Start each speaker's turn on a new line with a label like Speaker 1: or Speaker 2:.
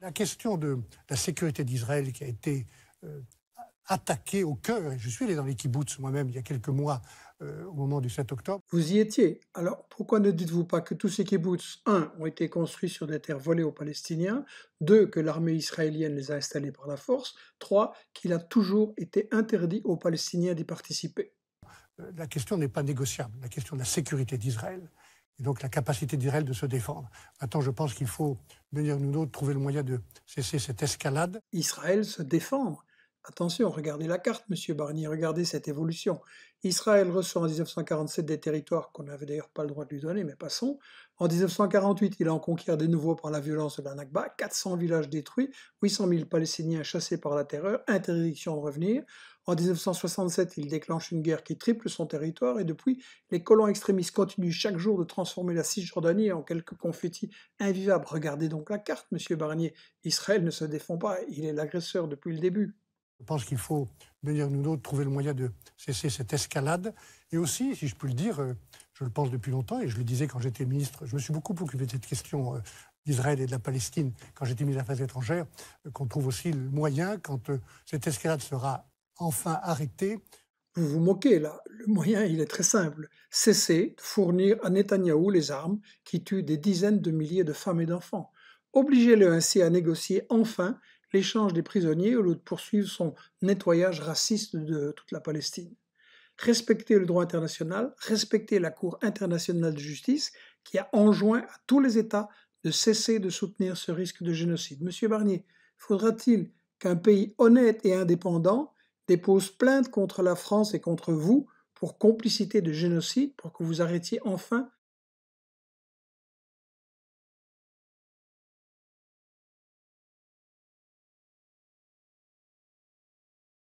Speaker 1: la question de la sécurité d'Israël qui a été euh, attaquée au cœur, et je suis allé dans les kibbutz moi-même il y a quelques mois euh, au moment du 7 octobre. Vous y étiez.
Speaker 2: Alors pourquoi ne dites-vous pas que tous ces kibbutz, un, ont été construits sur des terres volées aux Palestiniens, deux, que l'armée israélienne les a installés par la force, trois, qu'il a toujours été interdit aux Palestiniens d'y participer euh, La question n'est pas négociable, la question de la sécurité
Speaker 1: d'Israël et donc la capacité d'Israël de se défendre. Maintenant, je pense qu'il faut, venir nous-mêmes
Speaker 2: trouver le moyen de cesser cette escalade. Israël se défend. Attention, regardez la carte, Monsieur Barnier, regardez cette évolution. Israël reçoit en 1947 des territoires qu'on n'avait d'ailleurs pas le droit de lui donner, mais passons. En 1948, il en conquiert des nouveaux par la violence de la Nakba, 400 villages détruits, 800 000 Palestiniens chassés par la terreur, interdiction de revenir. En 1967, il déclenche une guerre qui triple son territoire et depuis, les colons extrémistes continuent chaque jour de transformer la Cisjordanie en quelques confettis invivables. Regardez donc la carte, monsieur Barnier. Israël ne se défend pas, il est l'agresseur depuis le début. Je pense qu'il faut,
Speaker 1: venir nous autres, trouver le moyen de cesser cette escalade. Et aussi, si je peux le dire, euh, je le pense depuis longtemps, et je le disais quand j'étais ministre, je me suis beaucoup occupé de cette question euh, d'Israël et de la Palestine quand j'étais ministre des Affaires étrangères, euh, qu'on trouve aussi le moyen, quand cette escalade sera
Speaker 2: enfin arrêté. Vous vous moquez là, le moyen il est très simple. Cessez de fournir à Netanyahou les armes qui tuent des dizaines de milliers de femmes et d'enfants. Obligez-le ainsi à négocier enfin l'échange des prisonniers au lieu de poursuivre son nettoyage raciste de toute la Palestine. Respectez le droit international, respectez la Cour internationale de justice qui a enjoint à tous les États de cesser de soutenir ce risque de génocide. Monsieur Barnier, faudra-t-il qu'un pays honnête et indépendant dépose plainte contre la France et contre vous pour complicité de génocide pour que vous arrêtiez enfin